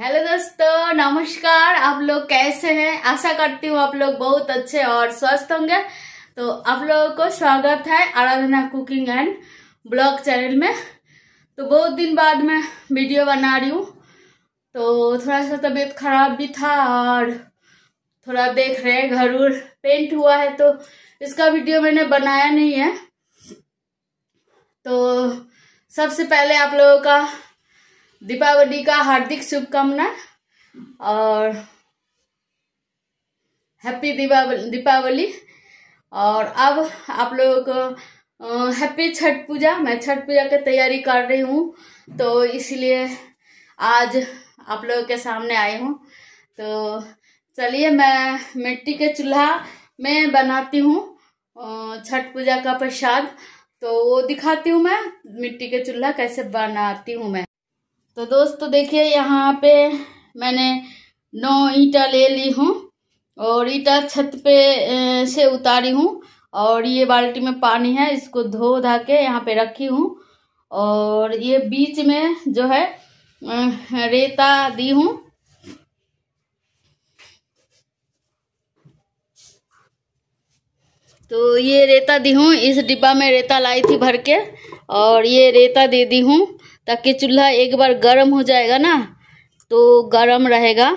hello दोस्तों नमस्कार आप लोग कैसे हैं आशा करती हूँ आप लोग बहुत अच्छे और स्वस्थ होंगे तो आप लोगों को स्वागत है Aradhana cooking and blog channel में तो बहुत दिन बाद मैं वीडियो बना रही हूँ तो थोड़ा सा तबीयत खराब भी था और थोड़ा देख रहे हैं घर उर पेंट हुआ है तो इसका वीडियो मैंने बनाया नहीं है तो सबसे पहले आप लोगों का दीपावली का हार्दिक शुभकामना और हैप्पी दीपावली दीपावली और अब आप लोगों को हैप्पी छठ पूजा मैं छठ पूजा की तैयारी कर रही हूँ तो इसलिए आज आप लोगों के सामने आई हूँ तो चलिए मैं मिट्टी के चूल्हा में बनाती हूँ छठ पूजा का प्रसाद तो वो दिखाती हूँ मैं मिट्टी के चूल्हा कैसे बनाती हूँ मैं तो दोस्तों देखिए यहाँ पे मैंने नौ ईटा ले ली हूँ और ईटा छत पे से उतारी हूँ और ये बाल्टी में पानी है इसको धो धा के यहाँ पे रखी हूँ और ये बीच में जो है रेता दी हूँ तो ये रेता दी हूँ इस डिब्बा में रेता लाई थी भर के और ये रेता दे दी हूँ ताकि चूल्हा एक बार गर्म हो जाएगा ना तो गर्म रहेगा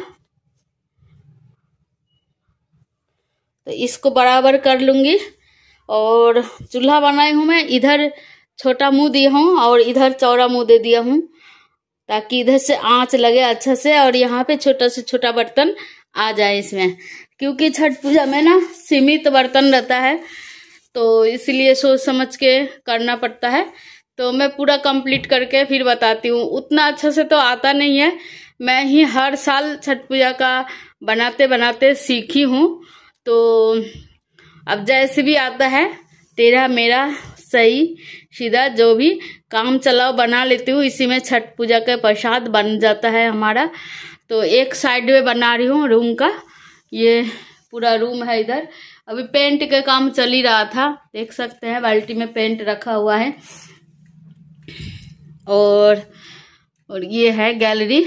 तो इसको बराबर कर लूँगी और चूल्हा बनाई हूँ मैं इधर छोटा मुंह दिया हूँ और इधर चौड़ा मुंह दे दिया हूँ ताकि इधर से आंच लगे अच्छा से और यहाँ पे छोटा से छोटा बर्तन आ जाए इसमें क्योंकि छठ पूजा में ना सीमित बर्तन रहता है तो इसलिए सोच समझ के करना पड़ता है तो मैं पूरा कंप्लीट करके फिर बताती हूँ उतना अच्छा से तो आता नहीं है मैं ही हर साल छठ पूजा का बनाते बनाते सीखी हूँ तो अब जैसे भी आता है तेरा मेरा सही सीधा जो भी काम चलाओ बना लेती हूँ इसी में छठ पूजा का प्रसाद बन जाता है हमारा तो एक साइड में बना रही हूँ रूम का ये पूरा रूम है इधर अभी पेंट का काम चल ही रहा था देख सकते हैं बाल्टी में पेंट रखा हुआ है और और ये है गैलरी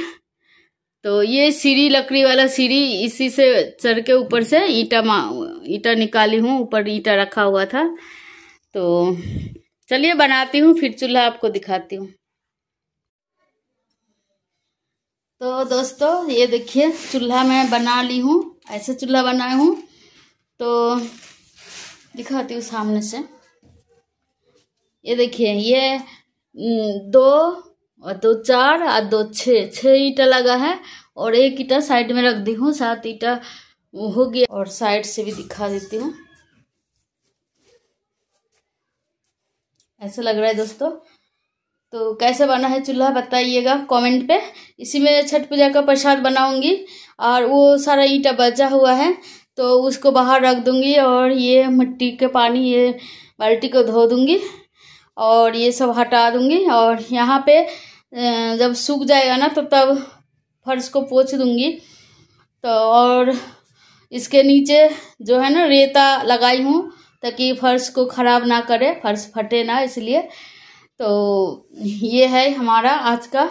तो ये सीढ़ी लकड़ी वाला सीढ़ी इसी से चढ़ के ऊपर से ईटा मा ईटा निकाली हूँ ऊपर ईटा रखा हुआ था तो चलिए बनाती हूँ फिर चूल्हा आपको दिखाती हूँ तो दोस्तों ये देखिए चूल्हा मैं बना ली हूँ ऐसे चूल्हा बनाए हूँ तो दिखाती हूँ सामने से ये देखिए ये दो और दो चार और दो छः छः ईटा लगा है और एक ईटा साइड में रख दी हूँ सात ईटा हो गया और साइड से भी दिखा देती हूँ ऐसा लग रहा है दोस्तों तो कैसे बना है चूल्हा बताइएगा कमेंट पे इसी में छठ पूजा का प्रसाद बनाऊंगी और वो सारा ईटा बचा हुआ है तो उसको बाहर रख दूंगी और ये मिट्टी के पानी ये बाल्टी को धो दूंगी और ये सब हटा दूँगी और यहाँ पे जब सूख जाएगा ना तो तब फर्श को पोछ दूँगी तो और इसके नीचे जो है ना रेता लगाई हूँ ताकि फर्श को ख़राब ना करे फर्श फटे ना इसलिए तो ये है हमारा आज का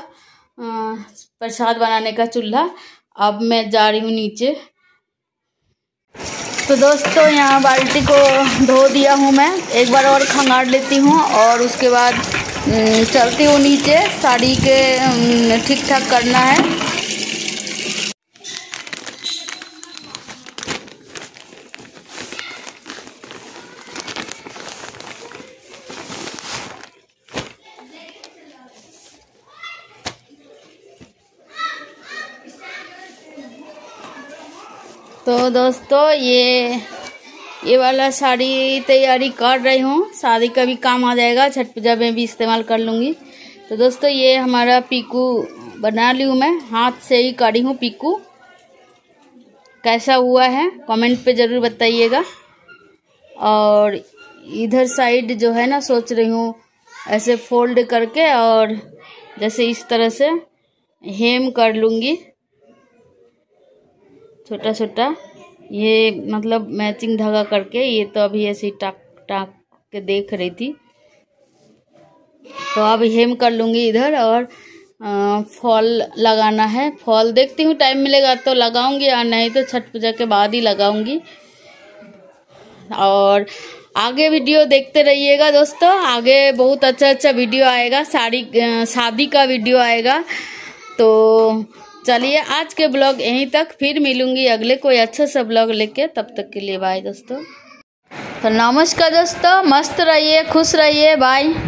प्रसाद बनाने का चूल्हा अब मैं जा रही हूँ नीचे तो दोस्तों यहाँ बाल्टी को धो दिया हूँ मैं एक बार और खंगाड़ लेती हूँ और उसके बाद चलती हूँ नीचे साड़ी के ठीक ठाक करना है तो दोस्तों ये ये वाला साड़ी तैयारी कर रही हूँ शादी का भी काम आ जाएगा छठ पूजा में भी इस्तेमाल कर लूँगी तो दोस्तों ये हमारा पीकू बना ली हूँ मैं हाथ से ही करी हूँ पीकू कैसा हुआ है कमेंट पे ज़रूर बताइएगा और इधर साइड जो है ना सोच रही हूँ ऐसे फोल्ड करके और जैसे इस तरह से हेम कर लूँगी छोटा छोटा ये मतलब मैचिंग धागा करके ये तो अभी ऐसे टाक टाक के देख रही थी तो अब हेम कर लूँगी इधर और फॉल लगाना है फॉल देखती हूँ टाइम मिलेगा तो लगाऊंगी और नहीं तो छठ पूजा के बाद ही लगाऊंगी और आगे वीडियो देखते रहिएगा दोस्तों आगे बहुत अच्छा अच्छा वीडियो आएगा साड़ी शादी का वीडियो आएगा तो चलिए आज के ब्लॉग यहीं तक फिर मिलूंगी अगले कोई अच्छा सा ब्लॉग लेके तब तक के लिए बाय दोस्तों तो नमस्कार दोस्तों मस्त रहिए खुश रहिए बाय